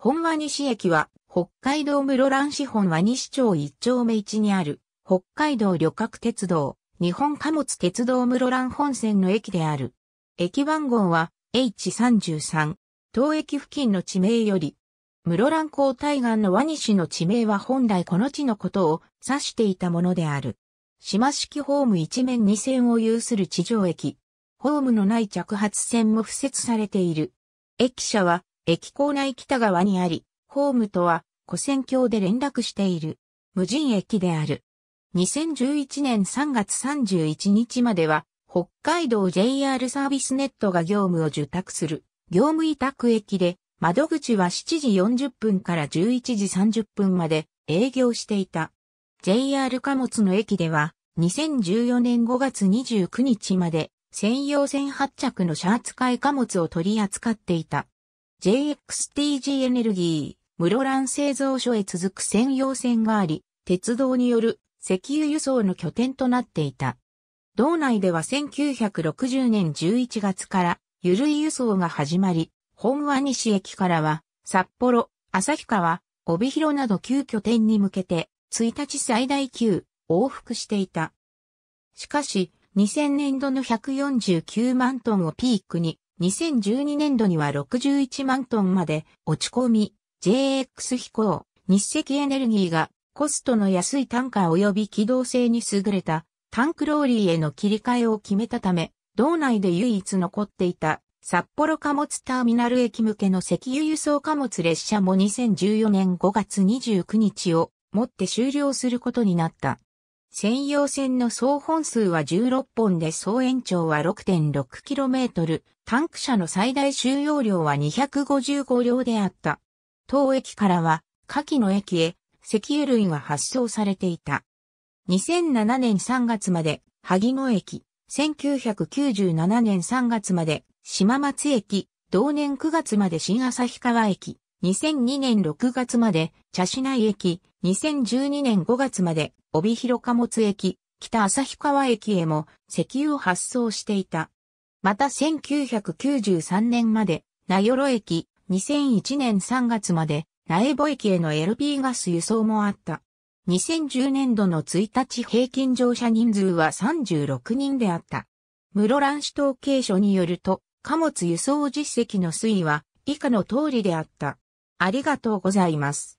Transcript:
本和西駅は、北海道室蘭市本和西町一丁目一にある、北海道旅客鉄道、日本貨物鉄道室蘭本線の駅である。駅番号は H33。当駅付近の地名より、室蘭港対岸の和西の地名は本来この地のことを指していたものである。島式ホーム一面二線を有する地上駅。ホームのない着発線も付設されている。駅舎は駅構内北側にあり、ホームとは、古戦橋で連絡している、無人駅である。2011年3月31日までは、北海道 JR サービスネットが業務を受託する、業務委託駅で、窓口は7時40分から11時30分まで営業していた。JR 貨物の駅では、2014年5月29日まで、専用線発着のシャーツ買貨物を取り扱っていた。JXTG エネルギー、室蘭製造所へ続く専用線があり、鉄道による石油輸送の拠点となっていた。道内では1960年11月から、ゆるい輸送が始まり、本和西駅からは、札幌、旭川、帯広など旧拠点に向けて、1日最大級、往復していた。しかし、2000年度の149万トンをピークに、2012年度には61万トンまで落ち込み、JX 飛行、日赤エネルギーがコストの安い単価及び機動性に優れたタンクローリーへの切り替えを決めたため、道内で唯一残っていた札幌貨物ターミナル駅向けの石油輸送貨物列車も2014年5月29日をもって終了することになった。専用線の総本数は16本で総延長は 6.6km、タンク車の最大収容量は255両であった。当駅からは、下記の駅へ石油類が発送されていた。2007年3月まで、萩野駅、1997年3月まで、島松駅、同年9月まで新旭川駅、2002年6月まで、茶市内駅、2012年5月まで、帯広貨物駅、北旭川駅へも石油を発送していた。また1993年まで、名寄駅、2001年3月まで、苗穂駅への LP ガス輸送もあった。2010年度の1日平均乗車人数は36人であった。室蘭市統計所によると、貨物輸送実績の推移は以下の通りであった。ありがとうございます。